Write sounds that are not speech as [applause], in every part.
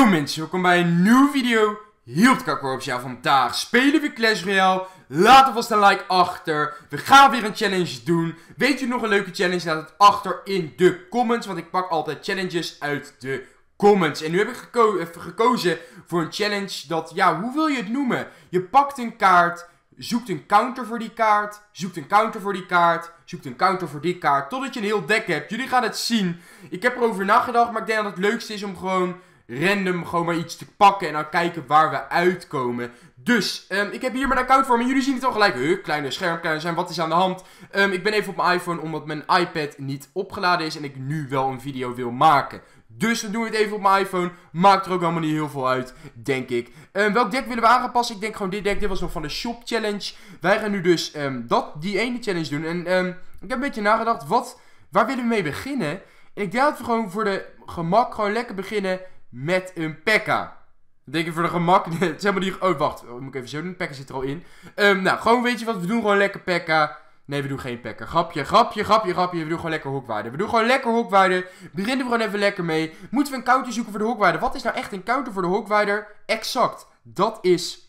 Yo mensen, welkom bij een nieuwe video. Hier op jou van ja vandaag spelen we Clash Royale. Laat alvast een like achter. We gaan weer een challenge doen. Weet je nog een leuke challenge? Laat het achter in de comments, want ik pak altijd challenges uit de comments. En nu heb ik gekozen voor een challenge dat, ja, hoe wil je het noemen? Je pakt een kaart, zoekt een counter voor die kaart, zoekt een counter voor die kaart, zoekt een counter voor die kaart, totdat je een heel deck hebt. Jullie gaan het zien. Ik heb erover nagedacht, maar ik denk dat het leukste is om gewoon random gewoon maar iets te pakken en dan kijken waar we uitkomen. Dus, ehm, ik heb hier mijn account voor me. Jullie zien het al gelijk. Huh, kleine scherm, zijn. Wat is aan de hand? Ehm, ik ben even op mijn iPhone omdat mijn iPad niet opgeladen is en ik nu wel een video wil maken. Dus dan doen we het even op mijn iPhone. Maakt er ook helemaal niet heel veel uit, denk ik. Ehm, welk deck willen we aanpassen? Ik denk gewoon dit deck. Dit was nog van de Shop Challenge. Wij gaan nu dus dat, die ene challenge doen. En ik heb een beetje nagedacht, wat, waar willen we mee beginnen? En ik denk dat we gewoon voor de gemak gewoon lekker beginnen met een pekka. Denk je voor de gemak. zeg maar die. Oh, wacht. Oh, moet ik even zo doen. Pekka zit er al in. Ehm, nou, gewoon weet je wat. We doen gewoon lekker pekka. Nee, we doen geen pekka. Grapje, grapje, grapje, grapje. We doen gewoon lekker hokwaarden. We doen gewoon lekker hokwaarden. Beginnen we gewoon even lekker mee. Moeten we een counter zoeken voor de hokwaarder? Wat is nou echt een counter voor de hokwaarder? Exact. Dat is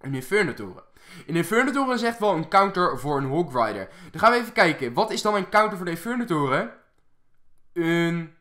een inferno Een inferno is echt wel een counter voor een Hawk Dan gaan we even kijken. Wat is dan een counter voor de inferno Een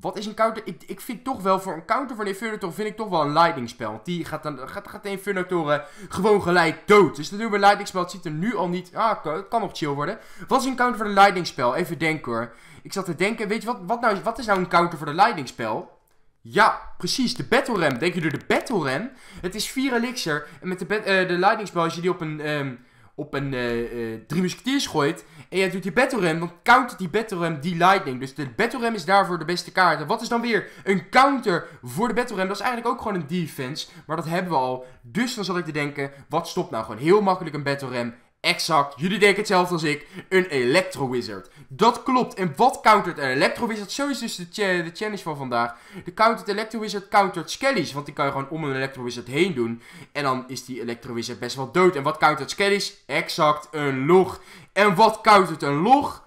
wat is een counter? Ik, ik vind toch wel voor een counter voor een Infernator vind ik toch wel een lightning spel. Want die gaat, dan, gaat, gaat de Infernator gewoon gelijk dood. Dus dat doen we lightning spel. Het ziet er nu al niet... Ah, het kan nog chill worden. Wat is een counter voor een lightning spel? Even denken hoor. Ik zat te denken, weet je wat, wat, nou, wat is nou een counter voor de lightning spel? Ja, precies, de Battle Ram. Denk je door de Battle Ram? Het is 4 elixir. En met de, eh, de lightning spel, als je die op een... Ehm, op een uh, uh, drie musketeers gooit. En jij doet die battle ram, dan countert die battle ram die lightning. Dus de battle ram is daarvoor de beste kaart. En wat is dan weer een counter voor de battle ram? Dat is eigenlijk ook gewoon een defense. Maar dat hebben we al. Dus dan zat ik te denken, wat stopt nou gewoon heel makkelijk een battle ram Exact, jullie denken hetzelfde als ik. Een Electro Wizard. Dat klopt. En wat countert een Electro Wizard? Zo is dus de, challenge van vandaag. De countered Electro Wizard countert Skellies. Want die kan je gewoon om een Electro Wizard heen doen. En dan is die Electro Wizard best wel dood. En wat countert Skellies? Exact, een log. En wat countert een log?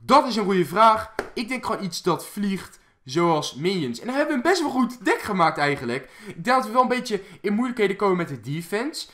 Dat is een goede vraag. Ik denk gewoon iets dat vliegt zoals minions. En dan hebben we een best wel goed deck gemaakt eigenlijk. Ik denk dat we wel een beetje in moeilijkheden komen met de defense.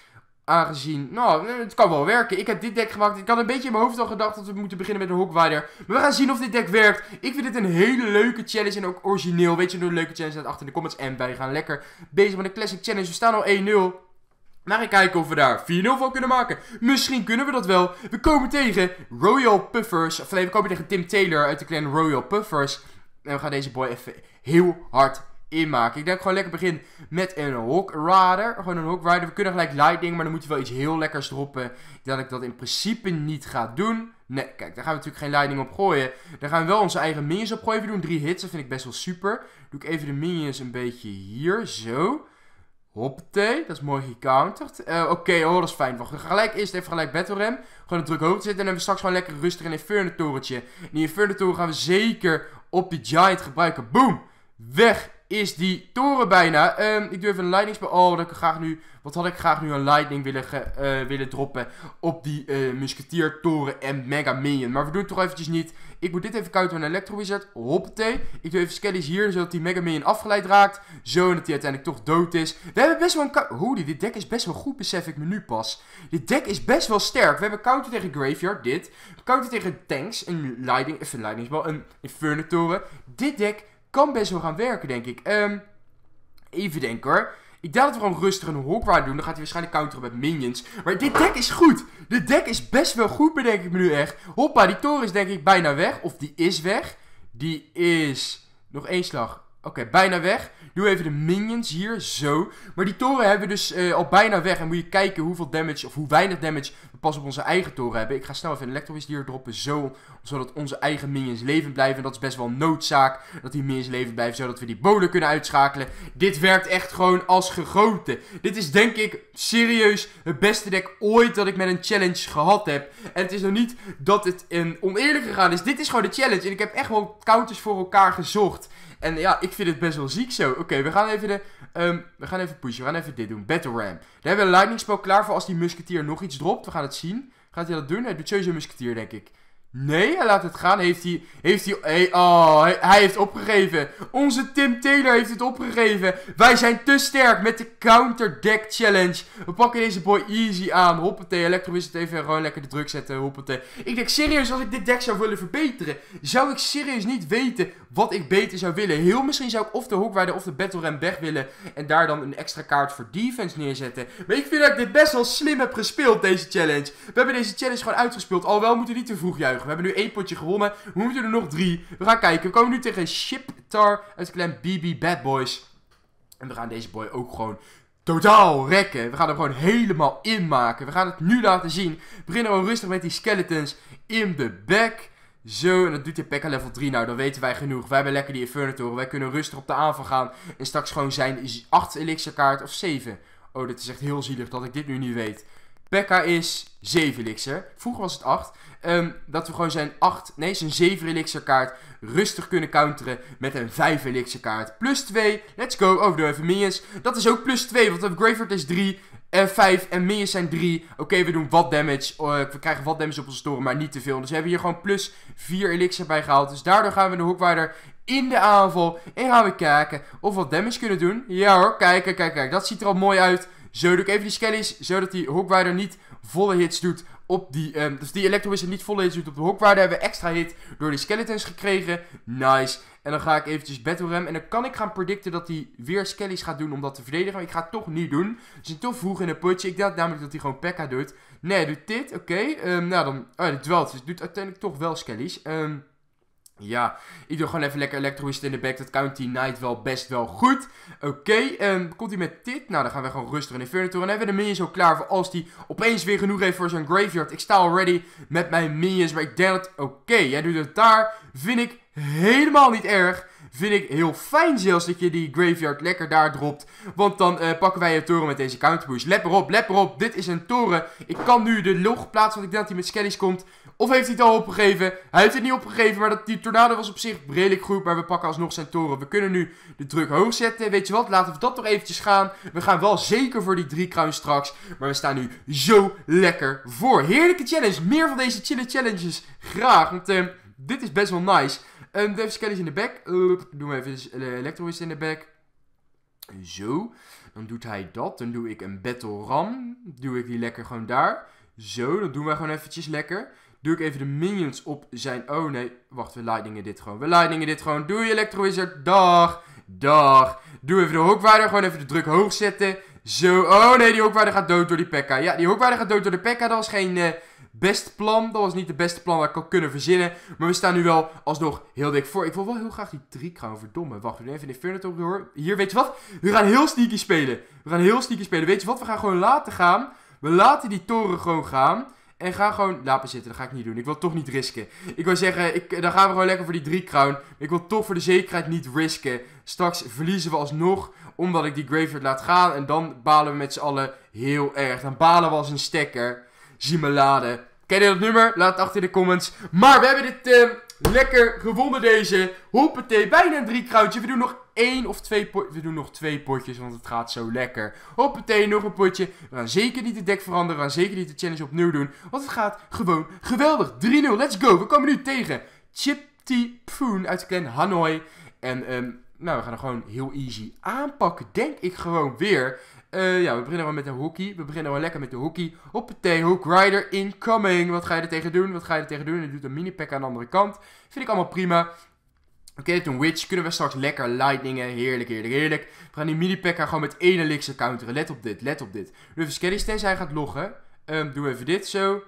Aangezien, nou, het kan wel werken. Ik heb dit deck gemaakt. Ik had een beetje in mijn hoofd al gedacht dat we moeten beginnen met een Hogwider. Maar we gaan zien of dit deck werkt. Ik vind dit een hele leuke challenge en ook origineel. Weet je, nog een leuke challenge staat achter in de comments. En wij gaan lekker bezig met een classic challenge. We staan al 1-0. Maar ik kijken of we daar 4-0 van kunnen maken. Misschien kunnen we dat wel. We komen tegen Royal Puffers. Of nee, we komen tegen Tim Taylor uit de clan Royal Puffers. En we gaan deze boy even heel hard ik denk gewoon lekker begin met een Hawk Rider. Gewoon een Hawk Rider. We kunnen gelijk Lightning, maar dan moet je wel iets heel lekkers droppen. dat ik dat in principe niet ga doen. Nee, kijk, daar gaan we natuurlijk geen Lightning op gooien. Daar gaan we wel onze eigen minions op gooien. doen drie hits, dat vind ik best wel super. Doe ik even de minions een beetje hier, zo. Hoppatee, dat is mooi gecounterd. Eh, oké, okay, oh, dat is fijn. Wacht, gelijk eerst even gelijk Battle Ram. Gewoon een druk hoofd zitten. En dan hebben we straks gewoon lekker rustig een Inferno En die Inferno toren gaan we zeker op de Giant gebruiken. Boom! Weg is die toren bijna. Ik ehm, ik durf een lightningspel... Oh, dat ik graag nu... Wat had ik graag nu een lightning willen, eh, willen droppen op die uh, eh, toren en mega minion. Maar we doen het toch eventjes niet. Ik moet dit even kuiten aan Electro Wizard. Hoppatee. Ik doe even Skellies hier, zodat die mega minion afgeleid raakt. Zo, en dat hij uiteindelijk toch dood is. We hebben best wel een... Holy, dit deck is best wel goed, besef ik me nu pas. Dit deck is best wel sterk. We hebben counter tegen Graveyard, dit. Counter tegen Tanks, een Lightning... Even een spel, een Inferno Toren. Dit deck kan best wel gaan werken, denk ik. Ehm, even denken hoor. Ik dacht dat we gewoon rustig een hokwaard doen. Dan gaat hij waarschijnlijk counteren met minions. Maar dit deck is goed. Dit deck is best wel goed, bedenk ik me nu echt. Hoppa, die toren is denk ik bijna weg. Of die is weg. Die is... Nog één slag. Oké, bijna weg. Doe even de minions hier, zo. Maar die toren hebben we dus eh, al bijna weg. En moet je kijken hoeveel damage, of hoe weinig damage we pas op onze eigen toren hebben. Ik ga snel even een Electrowist hier droppen, zo. Zodat onze eigen minions levend blijven. En dat is best wel noodzaak, dat die minions levend blijven. Zodat we die bolen kunnen uitschakelen. Dit werkt echt gewoon als gegoten. Dit is denk ik serieus het beste deck ooit dat ik met een challenge gehad heb. En het is nog niet dat het een oneerlijk gegaan is. Dit is gewoon de challenge. En ik heb echt wel counters voor elkaar gezocht. En ja, ik vind het best wel ziek zo. Oké, we gaan even de... Ehm, we gaan even pushen. We gaan even dit doen. Battle Ram. Daar hebben we een lightning spell klaar voor als die musketier nog iets dropt. We gaan het zien. Gaat hij dat doen? Hij doet sowieso musketier, denk ik. Nee, hij laat het gaan. Heeft hij. Heeft hij. Hey, oh, hij, heeft opgegeven. Onze Tim Taylor heeft het opgegeven. Wij zijn te sterk met de Counter Deck Challenge. We pakken deze boy easy aan. Hoppatee, het even gewoon lekker de druk zetten. Hoppatee. Ik denk serieus, als ik dit deck zou willen verbeteren, zou ik serieus niet weten wat ik beter zou willen. Heel misschien zou ik of de Hawkwider of de Battle Ram weg willen. En daar dan een extra kaart voor defense neerzetten. Maar ik vind dat ik dit best wel slim heb gespeeld, deze challenge. We hebben deze challenge gewoon uitgespeeld. Alhoewel, moeten niet te vroeg juichen. We hebben nu één potje gewonnen. We moeten er nog drie. We gaan kijken. We komen nu tegen Shiptar uit clan BB Bad Boys. En we gaan deze boy ook gewoon totaal rekken. We gaan hem gewoon helemaal inmaken. We gaan het nu laten zien. We beginnen gewoon rustig met die skeletons in de back. Zo, en dat doet hij Pekka level 3 nou, dan weten wij genoeg. Wij hebben lekker die Infernator, wij kunnen rustig op de aanval gaan. En straks gewoon zijn 8 elixir kaart of 7. Oh, dit is echt heel zielig dat ik dit nu niet weet. Pekka is 7 elixir. Vroeger was het 8. Um, ehm, dat we gewoon zijn 8, nee, zijn 7 elixir kaart rustig kunnen counteren met een 5 elixir kaart. Plus 2, let's go, Oh, over de even minions. Dat is ook plus 2, want Graveyard is 3 en 5 en minions zijn 3. Oké, we doen wat damage, uh, we krijgen wat damage op onze toren, maar niet te veel. Dus we hebben hier gewoon plus 4 elixir bij gehaald. Dus daardoor gaan we de hoekwaarder in de aanval en gaan we kijken of we wat damage kunnen doen. Ja hoor, kijk, kijk, kijk, kijk, dat ziet er al mooi uit. Zo doe ik even die skellies, zodat die Hogrider niet volle hits doet op die... Ehm, dus die Electro Wizard niet volle hits doet op de Hogrider. Hebben we extra hit door die skeletons gekregen. Nice. En dan ga ik eventjes battle rem. En dan kan ik gaan predicten dat hij weer skellies gaat doen om dat te verdedigen. Maar ik ga het toch niet doen. Dus een toch vroeg in een potje. Ik dacht namelijk dat hij gewoon Pekka doet. Nee, hij doet dit. Oké. Okay. Ehm, nou dan... Oh, hij dwelt. Dus doet uiteindelijk toch wel skellies. Ehm... Ja, ik doe gewoon even lekker Electroist in de back. Dat County Night Knight wel best wel goed. Oké, ehm, komt hij met dit? Nou, dan gaan we gewoon rustig in de En hebben we de minions ook klaar voor als die opeens weer genoeg heeft voor zijn graveyard. Ik sta al ready met mijn minions, maar ik denk dat... Oké, jij doet het daar. Vind ik helemaal niet erg. Vind ik heel fijn zelfs dat je die graveyard lekker daar dropt. Want dan eh, pakken wij een toren met deze counterpush. Let erop, let erop. Dit is een toren. Ik kan nu de log plaatsen, want ik denk dat hij met skellies komt. Of heeft hij het al opgegeven? Hij heeft het niet opgegeven, maar dat, die tornado was op zich redelijk goed. Maar we pakken alsnog zijn toren. We kunnen nu de druk hoog zetten. Weet je wat, laten we dat nog eventjes gaan. We gaan wel zeker voor die drie kruin straks. Maar we staan nu zo lekker voor. Heerlijke challenge. Meer van deze chille challenges. Graag, want ehm, dit is best wel nice. Um, Dave Skelly in de back. Uh, doen we even uh, Electro in de back. Zo. Dan doet hij dat. Dan doe ik een battle ram. Doe ik die lekker gewoon daar. Zo, dat doen wij gewoon eventjes lekker. Doe ik even de minions op zijn... Oh nee, wacht, we lightningen dit gewoon. We lightningen dit gewoon. Doei Electro Wizard, dag, dag. Doe even de hoekwaarder gewoon even de druk hoog zetten. Zo, oh nee, die hookwaarder gaat dood door die Pekka. Ja, die hookwaarder gaat dood door de Pekka, dat was geen... Uh, best plan. Dat was niet de beste plan dat ik had kunnen verzinnen. Maar we staan nu wel alsnog heel dik voor. Ik wil wel heel graag die drie gaan verdomme. Wacht, we doen even de Inferno door. Hier, weet je wat? We gaan heel sneaky spelen. We gaan heel sneaky spelen. Weet je wat? We gaan gewoon laten gaan. We laten die toren gewoon gaan. En ga gewoon laten zitten. Dat ga ik niet doen. Ik wil toch niet risken. Ik wil zeggen, ik, dan gaan we gewoon lekker voor die 3 crown. Ik wil toch voor de zekerheid niet risken. Straks verliezen we alsnog. Omdat ik die graveyard laat gaan. En dan balen we met z'n allen heel erg. Dan balen we als een stekker. Zie me laden. Ken je dat nummer? Laat het achter in de comments. Maar we hebben dit ehm, lekker gewonnen deze. Hoppatee, bijna een 3 kruidje. We doen nog 1 of twee potjes. We doen nog twee potjes, want het gaat zo lekker. Hoppatee, nog een potje. We gaan zeker niet de deck veranderen. We gaan zeker niet de challenge opnieuw doen. Want het gaat gewoon geweldig. 3-0, let's go. We komen nu tegen Chip Poon uit de clan Hanoi. En ehm, nou, we gaan er gewoon heel easy aanpakken, denk ik gewoon weer. Eh, ja, we beginnen wel met de hockey. We beginnen wel lekker met de hockey. Hoppatee, Hook Rider incoming. Wat ga je er tegen doen? Wat ga je er tegen doen? Hij doet een mini-pack aan de andere kant. Vind ik allemaal prima. Oké, okay, toen Witch kunnen we straks lekker lightningen. Heerlijk, heerlijk, heerlijk. We gaan die mini packer gewoon met één elixir counteren. Let op dit, let op dit. Nu even steeds hij gaat loggen. Um, ehm, doen even dit, zo.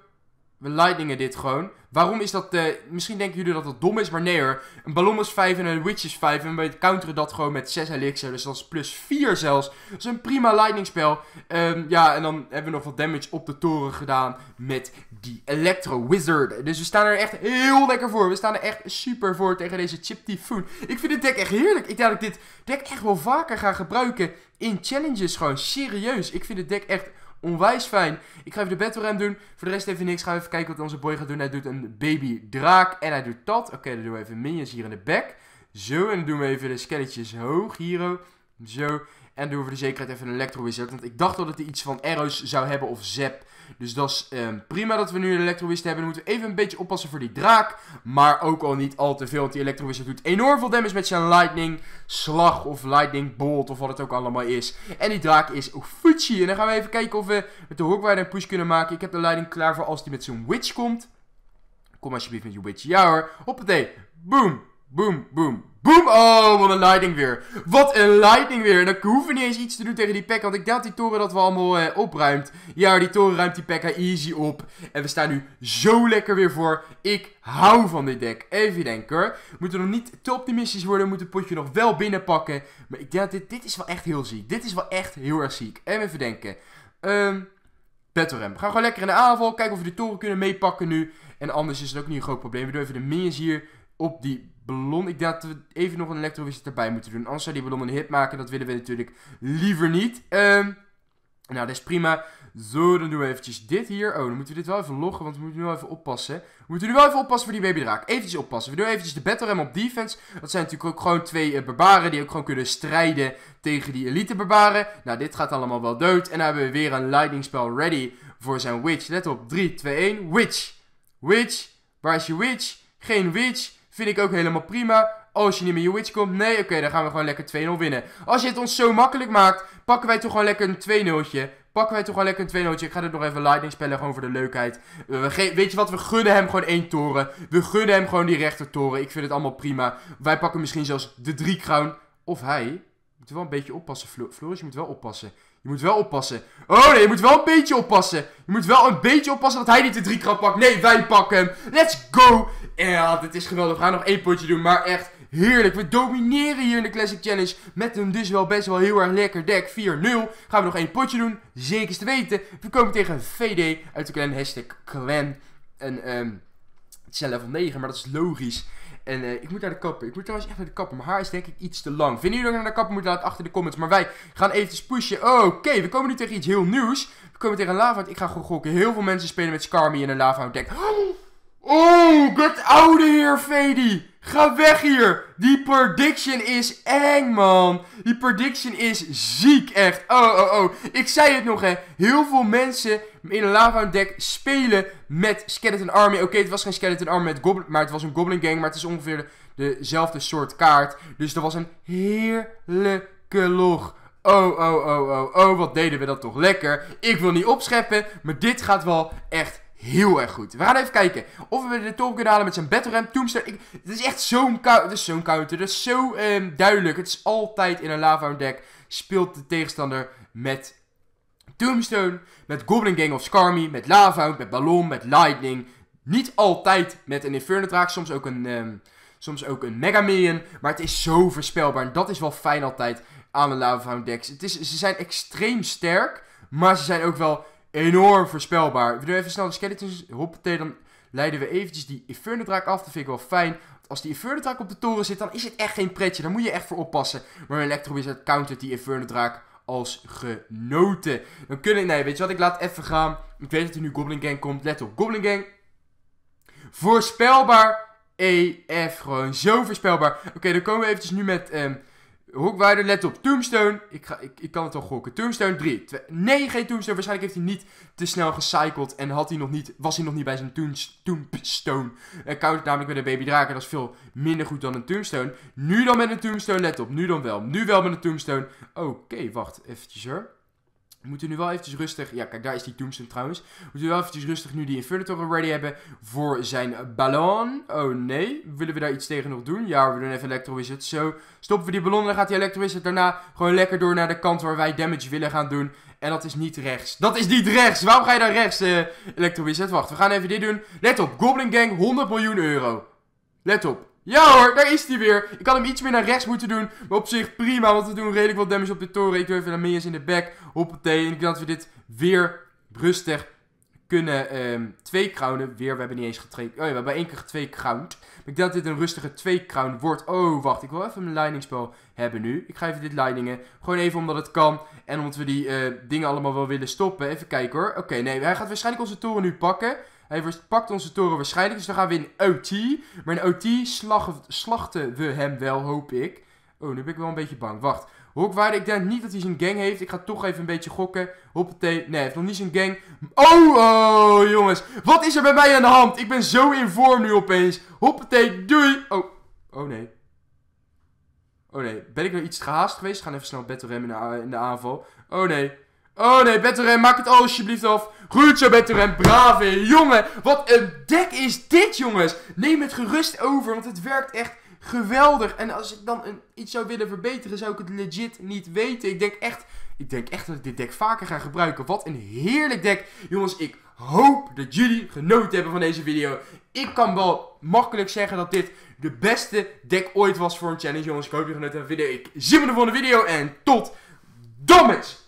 We lightningen dit gewoon. Waarom is dat... Eh, misschien denken jullie dat dat dom is, maar nee hoor. Een ballon is 5 en een witch is 5. En we counteren dat gewoon met 6 elixir. Dus dat is plus 4 zelfs. Dat is een prima lightning spel. Ehm, ja, en dan hebben we nog wat damage op de toren gedaan met die Electro Wizard. Dus we staan er echt heel lekker voor. We staan er echt super voor tegen deze Chip Typhoon. Ik vind dit deck echt heerlijk. Ik denk dat ik dit deck echt wel vaker ga gebruiken in challenges. Gewoon serieus. Ik vind het deck echt onwijs fijn. Ik ga even de battle ram doen. Voor de rest even niks. Gaan we even kijken wat onze boy gaat doen. Hij doet een baby draak en hij doet dat. Oké, dan doen we even minions hier in de back. Zo, en dan doen we even de skeletjes hoog hier. Zo. En doen we voor de zekerheid even een Electro Wizard. Want ik dacht dat hij iets van arrows zou hebben of zap. Dus dat is eh, prima dat we nu een Electrowist hebben. Dan moeten we even een beetje oppassen voor die draak. Maar ook al niet al te veel. Want die Electrowist doet enorm veel damage met zijn Lightning Slag of Lightning Bolt. Of wat het ook allemaal is. En die draak is Fuchi. En dan gaan we even kijken of we met de Hawkwider een push kunnen maken. Ik heb de leiding klaar voor als die met zijn Witch komt. Kom alsjeblieft met je Witch. Ja hoor. Hoppatee. Boom. Boom. Boom. Boom! Oh, wat een lightning weer. Wat een lightning weer. En dan hoef niet eens iets te doen tegen die pack. Want ik dacht die toren dat we allemaal eh, opruimt. Ja, die toren ruimt die pack easy op. En we staan nu zo lekker weer voor. Ik hou van dit deck. Even denken hoor. Moeten nog niet te optimistisch worden. Moeten het potje nog wel binnenpakken. Maar ik denk dit, dit is wel echt heel ziek. Dit is wel echt heel erg ziek. Even denken. Ehm... Um... We gaan gewoon lekker in de aanval. Kijken of we de toren kunnen meepakken nu. En anders is het ook niet een groot probleem. We doen even de minions hier op die ballon. Ik denk dat we even nog een elektrovisie erbij moeten doen. Anders zou die ballon een hit maken. Dat willen we natuurlijk liever niet. Ehm, nou, dat is prima. Zo, dan doen we eventjes dit hier. Oh, dan moeten we dit wel even loggen, want we moeten nu wel even oppassen. We moeten nu wel even oppassen voor die babydraak. Eventjes oppassen. We doen eventjes de battle ram op defense. Dat zijn natuurlijk ook gewoon twee eh, barbaren die ook gewoon kunnen strijden tegen die elite barbaren. Nou, dit gaat allemaal wel dood. En dan hebben we weer een lightning spel ready voor zijn witch. Let op, 3, 2, 1. Witch. Witch. Waar is je witch? Geen witch. Vind ik ook helemaal prima. Oh, als je niet meer je witch komt, nee, oké, dan gaan we gewoon lekker 2-0 winnen. Als je het ons zo makkelijk maakt, pakken wij toch gewoon lekker een 2-0'tje. Pakken wij toch gewoon lekker een 2-0'tje. Ik ga er nog even lightning spellen, gewoon voor de leukheid. Eh, we weet je wat, we gunnen hem gewoon één toren. We gunnen hem gewoon die rechter toren. Ik vind het allemaal prima. Wij pakken misschien zelfs de 3-crown. Of hij. Moet wel een beetje oppassen, Floris. Je moet wel oppassen. Je moet wel oppassen. Oh nee, je moet wel een beetje oppassen. Je moet wel een beetje oppassen dat hij niet de drie krap pakt. Nee, wij pakken hem. Let's go. Ja, dit is geweldig. We gaan nog één potje doen, maar echt heerlijk. We domineren hier in de Classic Challenge. Met een dus wel best wel heel erg lekker deck. 4-0. Gaan we nog één potje doen. Zeker te weten. We komen tegen VD uit de clan. Hashtag clan. En ehm, het is level 9, maar dat is logisch. En eh, ik moet naar de kapper. Ik moet trouwens echt naar de kapper. Mijn haar is denk ik iets te lang. Vinden jullie dat ik naar de kapper moet? Laat achter de comments. Maar wij gaan eventjes pushen. Oké, we komen nu tegen iets heel nieuws. We komen tegen een lava. Ik ga gewoon gokken. Heel veel mensen spelen met Skarmy in een lava deck. [gasps] Oh, get oude heer here, Fady. Ga weg hier. Die prediction is eng, man. Die prediction is ziek, echt. Oh, oh, oh. Ik zei het nog, hè. Heel veel mensen in een lava deck spelen met Skeleton Army. Oké, het was geen Skeleton Army met Goblin, maar het was een Goblin Gang. Maar het is ongeveer dezelfde soort kaart. Dus dat was een heerlijke log. Oh, oh, oh, oh, oh, wat deden we dat toch lekker. Ik wil niet opscheppen, maar dit gaat wel echt heel erg goed. We gaan even kijken of we de top kunnen halen met zijn Battle Ram Tombstone. het is echt zo'n counter. Het is zo'n counter. zo ehm, duidelijk. Het is altijd in een lava deck. Speelt de tegenstander met Tombstone. Met Goblin Gang of Skarmy. Met Lava Met Ballon. Met Lightning. Niet altijd met een Inferno Soms ook een... Ehm, soms ook een Mega Million. Maar het is zo voorspelbaar. En dat is wel fijn altijd aan de Lava decks. Het is, ze zijn extreem sterk. Maar ze zijn ook wel enorm voorspelbaar. We doen even snel de skeletons. Hoppatee, dan leiden we eventjes die Inferno-draak af. Dat vind ik wel fijn. Want als die Inferno-draak op de toren zit, dan is het echt geen pretje. Daar moet je echt voor oppassen. Maar Electro Wizard countert die Inferno-draak als genoten. Dan kunnen... Nee, weet je wat? Ik laat even gaan. Ik weet dat er nu Goblin Gang komt. Let op. Goblin Gang. Voorspelbaar. EF. Gewoon zo voorspelbaar. Oké, dan komen we eventjes nu met... Ehm, Hoekwaarde, let op. Tombstone. Ik, ga, ik, ik kan het al gokken. Tombstone 3. 2, nee, geen Tombstone. Waarschijnlijk heeft hij niet te snel gecycled. En had hij nog niet, was hij nog niet bij zijn Tombstone het Namelijk met een Baby Draken. Dat is veel minder goed dan een Tombstone. Nu dan met een Tombstone. Let op. Nu dan wel. Nu wel met een Tombstone. Oké, wacht. Eventjes hoor. We moeten nu wel eventjes rustig... Ja, kijk, daar is die Doomson trouwens. We moeten wel eventjes rustig nu die Infinitor ready hebben voor zijn ballon. Oh nee, willen we daar iets tegen nog doen? Ja, we doen even Electro Wizard. Zo, stoppen we die ballon en dan gaat die Electro Wizard daarna gewoon lekker door naar de kant waar wij damage willen gaan doen. En dat is niet rechts. Dat is niet rechts! Waarom ga je daar rechts, uh, eh, Electro Wizard? Wacht, we gaan even dit doen. Let op, Goblin Gang, 100 miljoen euro. Let op. Ja hoor, daar is hij weer. Ik had hem iets meer naar rechts moeten doen. Maar op zich prima, want we doen redelijk wat damage op de toren. Ik doe even Lamias in de back. Hoppatee. En ik denk dat we dit weer rustig kunnen um, twee crownen. Weer, we hebben niet eens getraind. Oh ja, we hebben één keer twee crowned. Maar ik denk dat dit een rustige twee crown wordt. Oh, wacht. Ik wil even mijn liningspel hebben nu. Ik ga even dit lightningen. Gewoon even omdat het kan. En omdat we die eh, dingen allemaal wel willen stoppen. Even kijken hoor. Oké, nee. Hij gaat waarschijnlijk onze toren nu pakken. Hij pakt onze toren waarschijnlijk, dus dan gaan we in OT. Maar in OT slachten we hem wel, hoop ik. Oh, nu ben ik wel een beetje bang. Wacht. Hokwaarde, ik denk niet dat hij zijn gang heeft. Ik ga toch even een beetje gokken. Hoppatee. Nee, hij heeft nog niet zijn gang. Oh, oh, jongens. Wat is er bij mij aan de hand? Ik ben zo in vorm nu opeens. Hoppatee, doei. Oh, oh nee. Oh nee, ben ik wel iets gehaast geweest? We gaan even snel battle in in de aanval. Oh nee, Oh nee, Betterem, maak het alstublieft af. Goed zo, Betterem, brave jongen. Wat een dek is dit, jongens. Neem het gerust over, want het werkt echt geweldig. En als ik dan een, iets zou willen verbeteren, zou ik het legit niet weten. Ik denk echt, ik denk echt dat ik dit deck vaker ga gebruiken. Wat een heerlijk deck. Jongens, ik hoop dat jullie genoten hebben van deze video. Ik kan wel makkelijk zeggen dat dit de beste deck ooit was voor een challenge. Jongens, ik hoop dat jullie genoten hebben van de video. Ik zie me in de volgende video en tot dan